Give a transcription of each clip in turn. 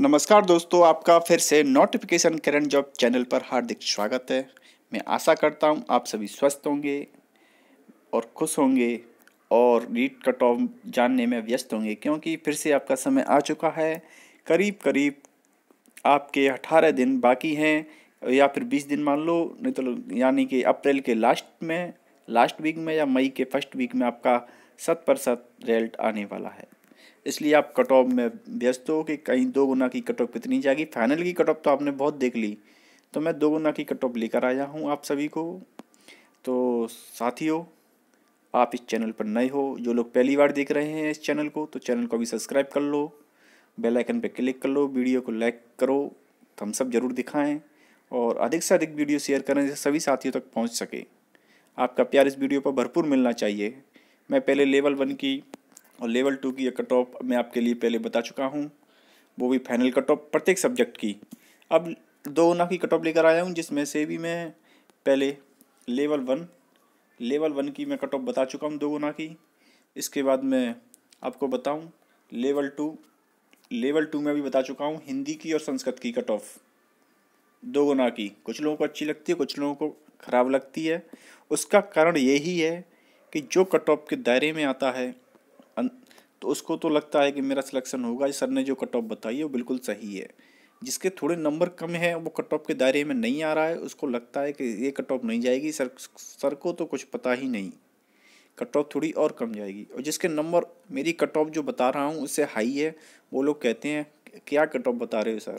नमस्कार दोस्तों आपका फिर से नोटिफिकेशन करंट जॉब चैनल पर हार्दिक स्वागत है मैं आशा करता हूं आप सभी स्वस्थ होंगे और खुश होंगे और नीट कट ऑफ जानने में व्यस्त होंगे क्योंकि फिर से आपका समय आ चुका है करीब करीब आपके अठारह दिन बाकी हैं या फिर बीस दिन मान लो नहीं तो यानी कि अप्रैल के लास्ट में लास्ट वीक में या मई के फर्स्ट वीक में आपका शत प्रतिशत रिजल्ट आने वाला है इसलिए आप कट ऑफ में व्यस्त हो कि कहीं दो गुना की कट ऑफ कितनी जाएगी फाइनल की कट ऑफ तो आपने बहुत देख ली तो मैं दो गुना की कट ऑफ लेकर आया हूँ आप सभी को तो साथियों आप इस चैनल पर नए हो जो लोग पहली बार देख रहे हैं इस चैनल को तो चैनल को भी सब्सक्राइब कर लो बेल आइकन पर क्लिक कर लो वीडियो को लाइक करो हम सब ज़रूर दिखाएं और अधिक से अधिक वीडियो शेयर करें जिससे सभी साथियों तक पहुंच सके आपका प्यार इस वीडियो पर भरपूर मिलना चाहिए मैं पहले लेवल वन की और लेवल टू की कट ऑफ मैं आपके लिए पहले बता चुका हूँ वो भी फाइनल कट ऑफ प्रत्येक सब्जेक्ट की अब दो ना की कट ऑफ लेकर आया हूँ जिसमें से भी मैं पहले लेवल वन लेवल वन की मैं कट ऑफ बता चुका हूँ दो गुना की इसके बाद मैं आपको बताऊँ लेवल टू लेवल टू में भी बता चुका हूँ हिंदी की और संस्कृत की कट ऑफ दो गुना की कुछ लोगों को अच्छी लगती है कुछ लोगों को ख़राब लगती है उसका कारण यही है कि जो कट ऑफ के दायरे में आता है तो उसको तो लगता है कि मेरा सिलेक्शन होगा सर ने जो कट ऑफ बताई है वो बिल्कुल सही है जिसके थोड़े नंबर कम है वो कट ऑफ के दायरे में नहीं आ रहा है उसको लगता है कि ये कट ऑफ नहीं जाएगी सर सर को तो कुछ पता ही नहीं कट ऑफ थोड़ी और कम जाएगी और जिसके नंबर मेरी कट ऑफ जो बता रहा हूँ उससे हाई है वो लोग कहते हैं क्या कट ऑफ बता रहे हो सर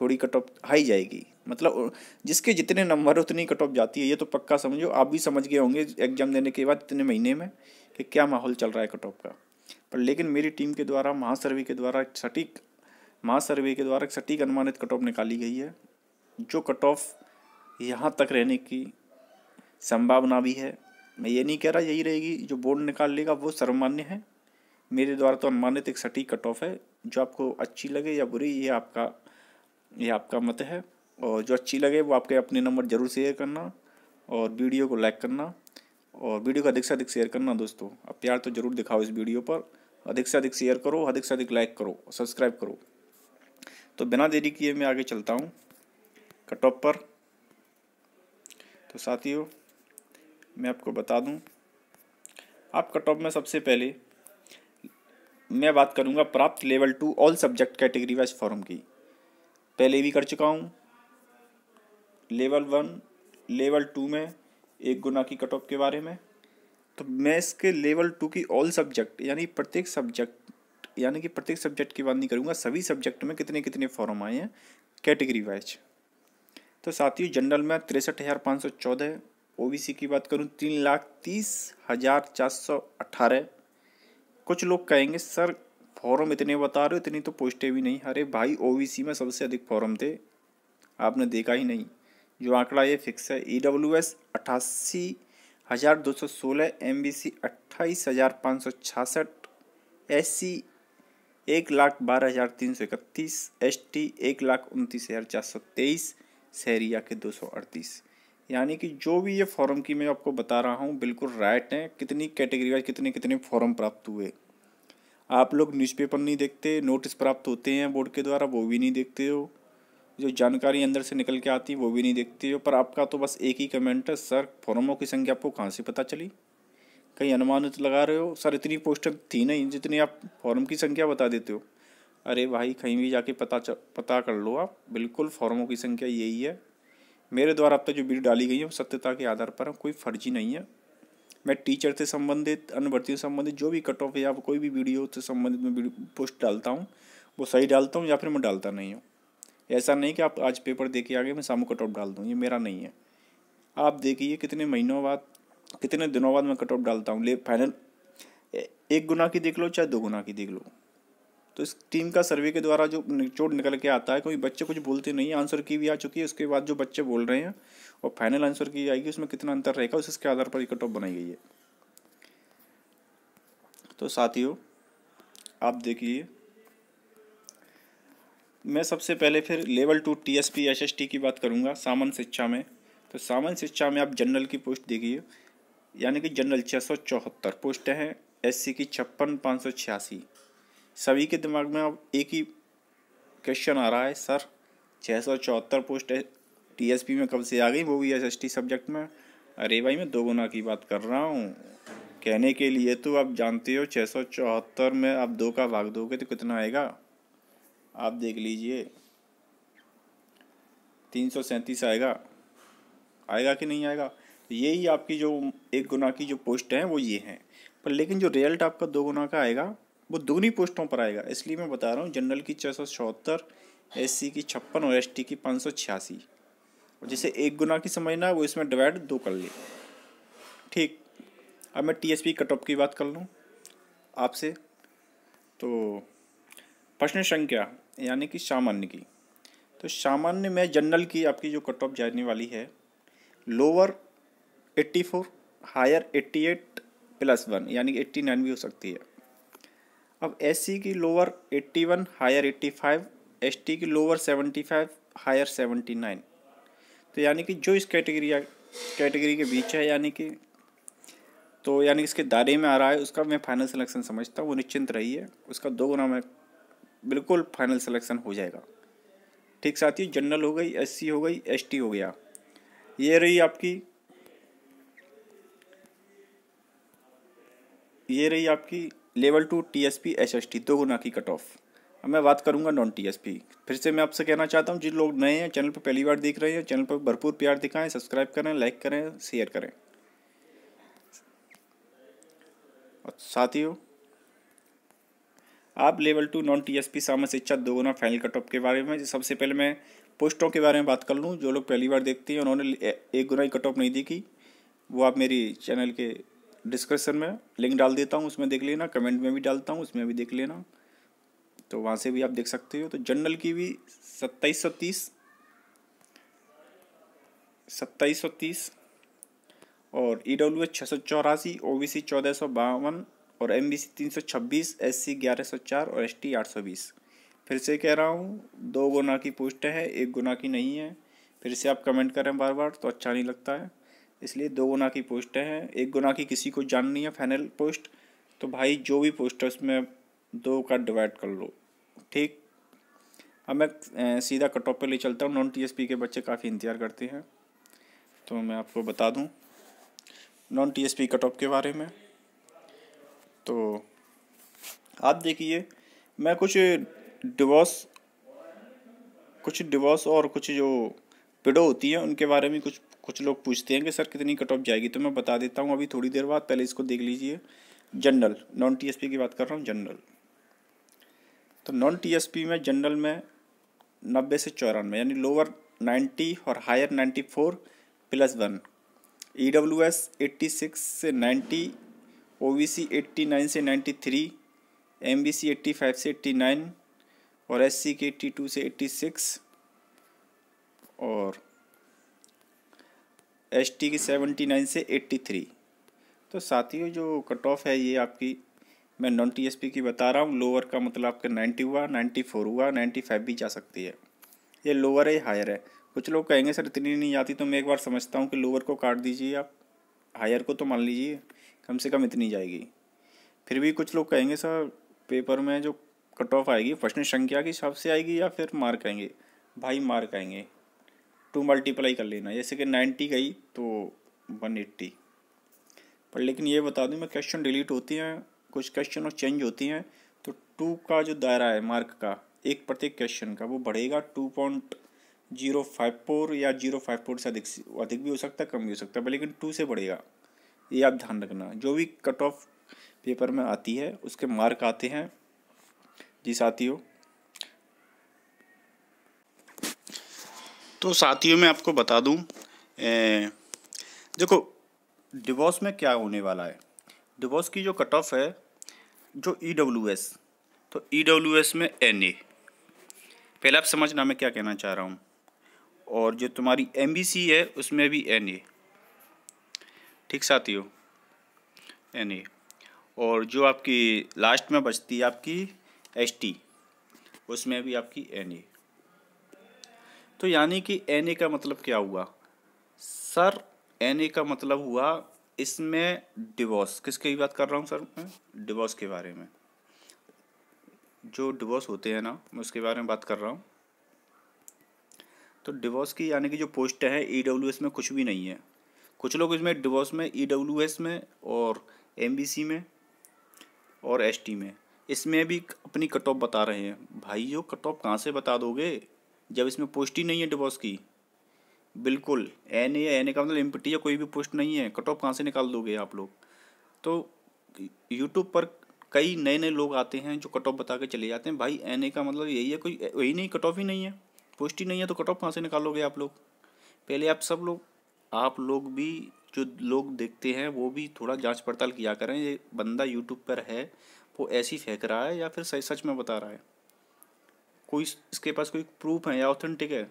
थोड़ी कट ऑफ हाई जाएगी मतलब जिसके जितने नंबर उतनी कट ऑफ जाती है ये तो पक्का समझो आप भी समझ गए होंगे एग्जाम देने के बाद इतने महीने में कि क्या माहौल चल रहा है कट ऑफ का पर लेकिन मेरी टीम के द्वारा महासर्वे के द्वारा एक सटीक महासर्वे के द्वारा एक सटीक अनुमानित कट ऑफ निकाली गई है जो कट ऑफ यहाँ तक रहने की संभावना भी है मैं ये नहीं कह रहा यही रहेगी जो बोर्ड निकाल लेगा वो सर्वमान्य है मेरे द्वारा तो अनुमानित एक सटीक कट ऑफ है जो आपको अच्छी लगे या बुरी ये आपका ये आपका मत है और जो अच्छी लगे वो आपके अपने नंबर जरूर शेयर करना और वीडियो को लाइक करना और वीडियो का अधिक से अधिक शेयर करना दोस्तों अब प्यार तो जरूर दिखाओ इस वीडियो पर अधिक से अधिक शेयर करो अधिक से अधिक लाइक करो सब्सक्राइब करो तो बिना देरी किए मैं आगे चलता हूँ कटॉप पर तो साथियों मैं आपको बता दूँ आप कटॉप में सबसे पहले मैं बात करूँगा प्राप्त level two all subject category wise form की पहले भी कर चुका हूँ लेवल वन लेवल टू में एक गुना की कटॉप के बारे में तो मैं इसके लेवल टू की ऑल सब्जेक्ट यानी प्रत्येक सब्जेक्ट यानी कि प्रत्येक सब्जेक्ट की बात नहीं करूँगा सभी सब्जेक्ट में कितने कितने फॉर्म आए हैं कैटेगरी वाइज तो साथियों जनरल में तिरसठ हज़ार पाँच सौ चौदह सी की बात करूँ तीन लाख तीस हज़ार चार सौ अट्ठारह कुछ लोग कहेंगे सर फॉर्म इतने बता रहे हो इतनी तो पोस्टें भी नहीं अरे भाई सी में सबसे अधिक फॉर्म थे आपने देखा ही नहीं जो आंकड़ा ये फिक्स है ई e डब्ल्यू एस अट्ठासी हज़ार दो सौ सोलह एम बी सी अट्ठाईस हज़ार पाँच सौ छियासठ एस सी एक लाख बारह हज़ार तीन सौ इकतीस एस टी एक लाख उनतीस हज़ार चार सौ तेईस सहरिया के दो सौ अड़तीस यानी कि जो भी ये फॉर्म की मैं आपको बता रहा हूँ बिल्कुल राइट हैं कितनी कैटेगरी वाइज कितने कितने फॉर्म प्राप्त हुए आप लोग न्यूज़पेपर नहीं देखते नोटिस प्राप्त होते हैं बोर्ड के द्वारा वो भी नहीं देखते हो जो जानकारी अंदर से निकल के आती है वो भी नहीं देखती हो पर आपका तो बस एक ही कमेंट है सर फॉर्मों की संख्या आपको कहाँ से पता चली कहीं अनुमानित लगा रहे हो सर इतनी पोस्टें थी नहीं जितनी आप फॉर्म की संख्या बता देते हो अरे भाई कहीं भी जाके पता पता कर लो आप बिल्कुल फॉर्मों की संख्या यही है मेरे द्वारा अब तक जो वीडियो डाली गई है वो सत्यता के आधार पर कोई फर्जी नहीं है मैं टीचर से संबंधित अनुभर्ती से संबंधित जो भी कट ऑफ या कोई भी वीडियो से संबंधित मैं पोस्ट डालता हूँ वो सही डालता हूँ या फिर मैं डालता नहीं हूँ ऐसा नहीं कि आप आज पेपर दे के आगे मैं शाम कट ऑफ डाल दूँ ये मेरा नहीं है आप देखिए कितने महीनों बाद कितने दिनों बाद मैं कट ऑफ डालता हूँ ले फाइनल एक गुना की देख लो चाहे दो गुना की देख लो तो इस टीम का सर्वे के द्वारा जो चोट निकल के आता है क्योंकि बच्चे कुछ बोलते नहीं आंसर की भी आ चुकी है उसके बाद जो बच्चे बोल रहे हैं और फाइनल आंसर की जाएगी उसमें कितना अंतर रहेगा उस इसके आधार पर कट ऑफ बनाई गई है तो साथियों आप देखिए मैं सबसे पहले फिर level two T S P S S T की बात करूँगा सामान्य शिक्षा में तो सामान्य शिक्षा में आप जनरल की पोस्ट देखिए यानी कि जनरल छः सौ चौहत्तर पोस्ट हैं एससी की छप्पन पाँच सौ छियासी सभी के दिमाग में अब एक ही क्वेश्चन आ रहा है सर छः सौ चौहत्तर पोस्ट टी एस पी में कब से आ गई वो भी एस एस टी सब्जेक्ट में अरे भाई मैं दो गुना की बात कर रहा हूँ कहने के लिए तो आप जानते हो छः सौ चौहत्तर में आप दो का भाग दोगे तो कितना आएगा आप देख लीजिए तीन सौ सैंतीस आएगा आएगा कि नहीं आएगा तो यही आपकी जो एक गुना की जो पोस्ट हैं वो ये हैं पर लेकिन जो रिजल्ट आपका दो गुना का आएगा वो दोगुनी पोस्टों पर आएगा इसलिए मैं बता रहा हूँ जनरल की छः सौ चौहत्तर एस सी की छप्पन और एस टी की पाँच सौ छियासी और जैसे एक गुना की समझना है वो इसमें डिवाइड दो कर ले ठीक अब मैं T S P cut off की बात कर लूँ आपसे तो प्रश्न संख्या यानी कि सामान्य की तो सामान्य में जनरल की आपकी जो कट ऑफ जाने वाली है लोअर 84 हायर 88 प्लस वन यानी कि 89 भी हो सकती है अब एस की लोअर 81 हायर 85 एसटी की लोअर 75 हायर 79 तो यानी कि जो इस कैटेगरी कैटेगरी के बीच है यानी कि तो यानी इसके दायरे में आ रहा है उसका मैं फाइनल सिलेक्शन समझता हूँ वो निश्चिंत रही है उसका दो गुना मैं बिल्कुल फाइनल सिलेक्शन हो जाएगा ठीक साथियों जनरल हो गई एस हो गई एस हो गया ये रही आपकी ये रही आपकी level two T S P S S T दो गुना की कट ऑफ अब मैं बात करूंगा नॉन टी एस पी फिर से मैं आपसे कहना चाहता हूं जिन लोग नए हैं चैनल पर पहली बार देख रहे हैं चैनल पर भरपूर प्यार दिखाएं सब्सक्राइब करें लाइक करें शेयर करें और साथियों आप लेवल टू नॉन टीएसपी सामा शिक्षा दोगुना फाइनल ऑफ के बारे में सबसे पहले मैं पोस्टों के बारे में बात कर लूँ जो लोग पहली बार देखते हैं उन्होंने एक गुना ही ऑफ नहीं देखी वो आप मेरी चैनल के डिस्क्रिप्शन में लिंक डाल देता हूँ उसमें देख लेना कमेंट में भी डालता हूँ उसमें भी देख लेना तो वहाँ से भी आप देख सकते हो तो जनरल की भी सत्ताईस सौ तीस सत्ताईस सौ तीस और ई डब्ल्यू एच छः सौ चौरासी ओ बी सी चौदह सौ बावन और एम बी सी तीन सौ छब्बीस एस सी ग्यारह सौ चार और एस टी आठ सौ बीस फिर से कह रहा हूँ दो गुना की पोस्ट है एक गुना की नहीं है फिर से आप कमेंट करें बार बार तो अच्छा नहीं लगता है इसलिए दो गुना की पोस्ट है एक गुना की किसी को जाननी है फाइनल पोस्ट तो भाई जो भी पोस्ट है उसमें दो का डिवाइड कर लो ठीक अब मैं सीधा कट ऑफ पर ले चलता हूँ नॉन पी के बच्चे काफ़ी इंतज़ार करते हैं तो मैं आपको बता दूँ non T P cut off के बारे में तो आप देखिए मैं कुछ डिवोर्स कुछ डिवोर्स और कुछ जो पिडो होती हैं उनके बारे में कुछ कुछ लोग पूछते हैं कि सर कितनी कट ऑफ जाएगी तो मैं बता देता हूँ अभी थोड़ी देर बाद पहले इसको देख लीजिए जनरल नॉन टीएसपी की बात कर रहा हूँ जनरल तो नॉन टीएसपी में जनरल में नब्बे से चौरानवे यानी लोअर नाइन्टी और higher ninety four plus one E W S eighty six से ninety O B C eighty nine से ninety three M B C eighty five से एट्टी नाइन और एस सी के एट्टी टू से eighty six और S T की seventy nine से eighty three तो साथियों जो कट ऑफ है ये आपकी मैं नॉन टी एस पी की बता रहा हूँ लोअर का मतलब आपका नाइन्टी हुआ नाइन्टी फोर हुआ नाइन्टी फाइव भी जा सकती है ये लोअर है हायर है कुछ लोग कहेंगे सर इतनी नहीं आती तो मैं एक बार समझता हूँ कि लोअर को काट दीजिए आप हायर को तो मान लीजिए कम से कम इतनी जाएगी फिर भी कुछ लोग कहेंगे सर पेपर में जो कट ऑफ आएगी प्रश्न संख्या के हिसाब से आएगी या फिर मार्क आएंगे भाई मार्क आएंगे टू मल्टीप्लाई कर लेना जैसे कि नाइन्टी गई तो वन एट्टी पर लेकिन ये बता दूँ मैं क्वेश्चन डिलीट होती हैं कुछ क्वेश्चन और चेंज होती हैं तो टू का जो दायरा है मार्क का एक प्रत्येक क्वेश्चन का वो बढ़ेगा two point zero five four या जीरो फाइव फोर से अधिक अधिक भी हो सकता है कम भी हो सकता है लेकिन टू से बढ़ेगा ये आप ध्यान रखना जो भी कट ऑफ पेपर में आती है उसके मार्क आते हैं जी साथियों तो साथियों मैं आपको बता दूं ए, देखो डिवोर्स में क्या होने वाला है डिवोर्स की जो कट ऑफ है जो ई डब्ल्यू एस तो ई डब्ल्यू एस में एन ए पहले आप समझना मैं क्या कहना चाह रहा हूँ और जो तुम्हारी एम है उसमें भी एन ए ठीक साथियों एन ए और जो आपकी लास्ट में बचती है आपकी एस टी उसमें भी आपकी एन ए तो यानी कि एन ए का मतलब क्या हुआ सर एन ए का मतलब हुआ इसमें डिवोर्स किसकी बात कर रहा हूँ सर मैं डिवोर्स के बारे में जो डिवोर्स होते हैं ना मैं उसके बारे में बात कर रहा हूँ तो डिवोर्स की यानी कि जो पोस्ट है ई e में कुछ भी नहीं है कुछ लोग इसमें डिवोर्स में ई e में और एम में और एस में इसमें भी अपनी कट ऑफ बता रहे हैं भाई जो कट ऑफ कहाँ से बता दोगे जब इसमें पोस्ट ही नहीं है डिवोर्स की बिल्कुल एन ए एन ए का मतलब एम्पटी या कोई भी पोस्ट नहीं है कट ऑफ कहाँ से निकाल दोगे आप लोग तो यूट्यूब पर कई नए नए लोग आते हैं जो कट ऑफ बता के चले जाते हैं भाई एन ए का मतलब यही है कोई यही नहीं कट ऑफ ही नहीं है पुष्टि नहीं है तो कट ऑफ कहाँ से निकालोगे आप लोग पहले आप सब लोग आप लोग भी जो लोग देखते हैं वो भी थोड़ा जांच पड़ताल किया करें ये बंदा यूट्यूब पर है वो ऐसी फेंक रहा है या फिर सच सच में बता रहा है कोई इसके पास कोई प्रूफ है या ऑथेंटिक है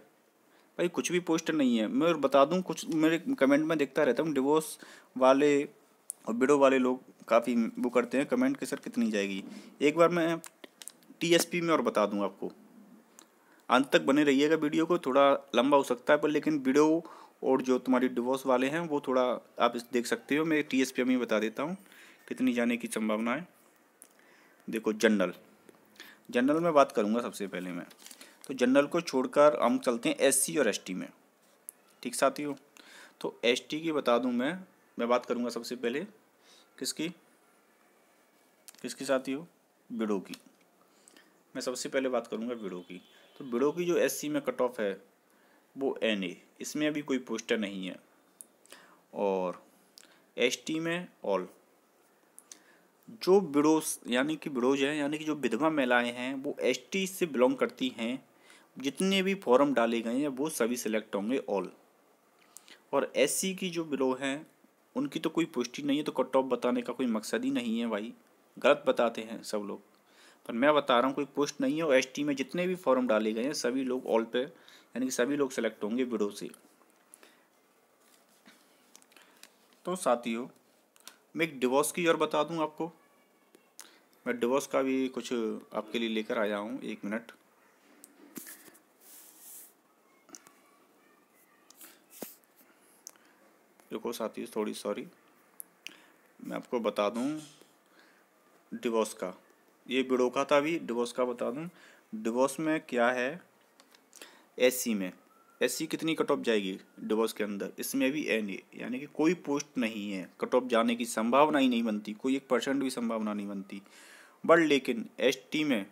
भाई कुछ भी पोस्ट नहीं है मैं और बता दूं कुछ मेरे कमेंट में देखता रहता हूँ डिवोर्स वाले और बिडो वाले लोग काफ़ी वो करते हैं कमेंट के सर कितनी जाएगी एक बार मैं टी में और बता दूँ आपको अंत तक बने रहिएगा वीडियो को थोड़ा लंबा हो सकता है पर लेकिन वीडियो और जो तुम्हारी डिवोर्स वाले हैं वो थोड़ा आप इस देख सकते हो मैं टी एस पी में बता देता हूँ कितनी जाने की संभावना है देखो जनरल जनरल में बात करूँगा सबसे पहले मैं तो जनरल को छोड़कर हम चलते हैं एससी और एसटी में ठीक साथियों तो एसटी की बता दूँ मैं मैं बात करूँगा सबसे पहले किसकी किसकी हो बिड़ो की मैं सबसे पहले बात करूँगा बिड़ो की तो बिड़ो की जो एस में कट ऑफ है वो एन ए इसमें अभी कोई पोस्टर नहीं है और एस टी में ऑल जो बिड़ोस यानी कि बिड़ोज हैं यानी कि जो विधवा महिलाएं हैं वो एस टी से बिलोंग करती हैं जितने भी फॉर्म डाले गए हैं वो सभी सिलेक्ट होंगे ऑल और एस की जो बिलो हैं उनकी तो कोई पुष्टि नहीं है तो कट ऑफ बताने का कोई मकसद ही नहीं है भाई गलत बताते हैं सब लोग पर मैं बता रहा हूँ कोई पोस्ट नहीं है और एस में जितने भी फॉर्म डाले गए हैं सभी लोग ऑल पे यानी कि सभी लोग सेलेक्ट होंगे विडो से तो साथियों मैं एक डिवोर्स की और बता दूँ आपको मैं डिवोर्स का भी कुछ आपके लिए लेकर आया हूँ एक मिनट देखो साथियों थोड़ी सॉरी मैं आपको बता दूँ डिवोर्स का ये बिड़ोका था भी डिवोर्स का बता दूँ डिवोर्स में क्या है एससी में एससी कितनी कट ऑफ जाएगी डिवोर्स के अंदर इसमें भी एन यानी कि कोई पोस्ट नहीं है कट ऑफ जाने की संभावना ही नहीं बनती कोई एक परसेंट भी संभावना नहीं बनती बट लेकिन एस में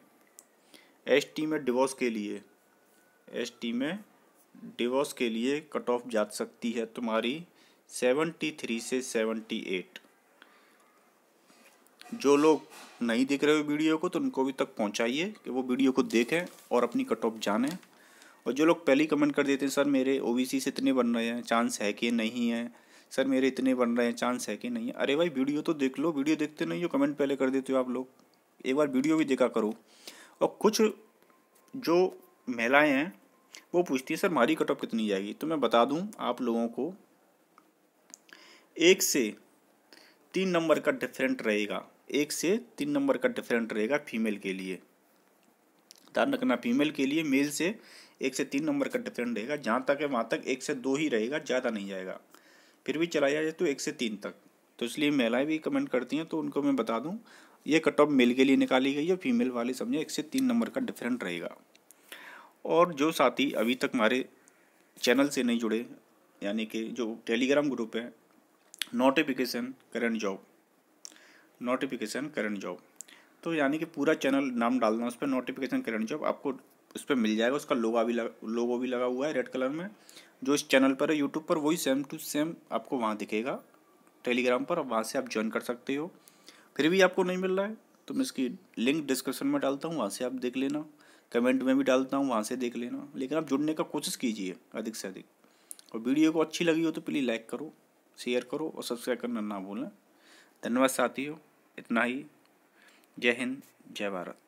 एस में डिवोर्स के लिए एस में डिवोर्स के लिए कट ऑफ जा सकती है तुम्हारी सेवेंटी थ्री से सेवेंटी एट जो लोग नहीं देख रहे हो वीडियो को तो उनको अभी तक पहुंचाइए कि वो वीडियो को देखें और अपनी कट ऑफ जानें और जो लोग पहले कमेंट कर देते हैं सर मेरे सी से इतने बन रहे हैं चांस है कि नहीं है सर मेरे इतने बन रहे हैं चांस है कि नहीं है अरे भाई वीडियो तो देख लो वीडियो देखते नहीं हो कमेंट पहले कर देते हो आप लोग एक बार वीडियो भी देखा करो और कुछ जो महिलाएँ हैं वो पूछती हैं सर हमारी कट ऑफ कितनी जाएगी तो मैं बता दूँ आप लोगों को एक से तीन नंबर का डिफरेंट रहेगा एक से तीन नंबर का डिफरेंट रहेगा फीमेल के लिए ध्यान रखना फीमेल के लिए मेल से एक से तीन नंबर का डिफरेंट रहेगा जहाँ तक है वहाँ तक एक से दो ही रहेगा ज़्यादा नहीं जाएगा फिर भी चलाया जाए तो एक से तीन तक तो इसलिए महिलाएं भी कमेंट करती हैं तो उनको मैं बता दूँ ये कट ऑफ मेल के लिए निकाली गई है फीमेल वाले समझे एक से तीन नंबर का डिफरेंट रहेगा और जो साथी अभी तक हमारे चैनल से नहीं जुड़े यानी कि जो टेलीग्राम ग्रुप है notification current job notification current job तो यानी कि पूरा चैनल नाम डाल उस पर नोटिफिकेशन करंट जॉब आपको उस पर मिल जाएगा उसका लोगो भी लगा लोगो भी लगा हुआ है रेड कलर में जो इस चैनल पर है यूट्यूब पर वही सेम टू सेम आपको वहाँ दिखेगा टेलीग्राम पर वहाँ से आप ज्वाइन कर सकते हो फिर भी आपको नहीं मिल रहा है तो मैं इसकी लिंक डिस्क्रिप्शन में डालता हूँ वहाँ से आप देख लेना कमेंट में भी डालता हूँ वहाँ से देख लेना लेकिन आप जुड़ने का कोशिश कीजिए अधिक से अधिक और वीडियो को अच्छी लगी हो तो प्लीज़ लाइक करो शेयर करो और सब्सक्राइब करना ना भूलें धन्यवाद साथियों इतना ही जय हिंद जय भारत